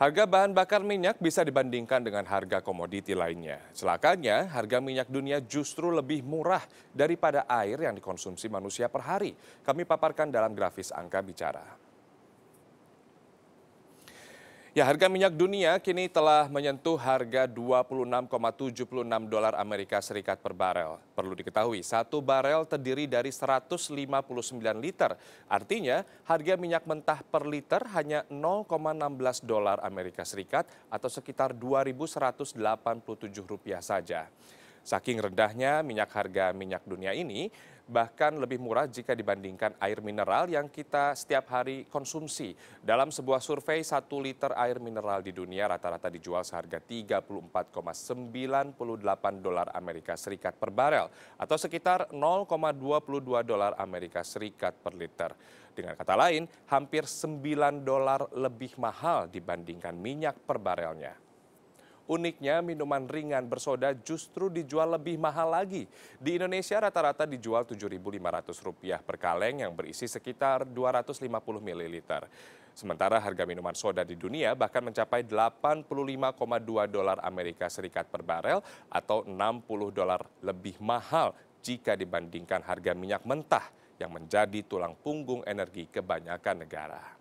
Harga bahan bakar minyak bisa dibandingkan dengan harga komoditi lainnya. Celakanya, harga minyak dunia justru lebih murah daripada air yang dikonsumsi manusia per hari. Kami paparkan dalam grafis angka bicara. Ya, harga minyak dunia kini telah menyentuh harga 26,76 dolar Amerika Serikat per barel. Perlu diketahui, satu barel terdiri dari 159 liter. Artinya, harga minyak mentah per liter hanya 0,16 dolar Amerika Serikat atau sekitar 2.187 rupiah saja. Saking rendahnya minyak harga minyak dunia ini, bahkan lebih murah jika dibandingkan air mineral yang kita setiap hari konsumsi. Dalam sebuah survei, 1 liter air mineral di dunia rata-rata dijual seharga 34,98 dolar Amerika Serikat per barel atau sekitar 0,22 dolar Amerika Serikat per liter. Dengan kata lain, hampir 9 dolar lebih mahal dibandingkan minyak per barelnya. Uniknya, minuman ringan bersoda justru dijual lebih mahal lagi. Di Indonesia rata-rata dijual Rp7.500 per kaleng yang berisi sekitar 250 ml. Sementara harga minuman soda di dunia bahkan mencapai 85,2 dolar Amerika Serikat per barel atau 60 dolar lebih mahal jika dibandingkan harga minyak mentah yang menjadi tulang punggung energi kebanyakan negara.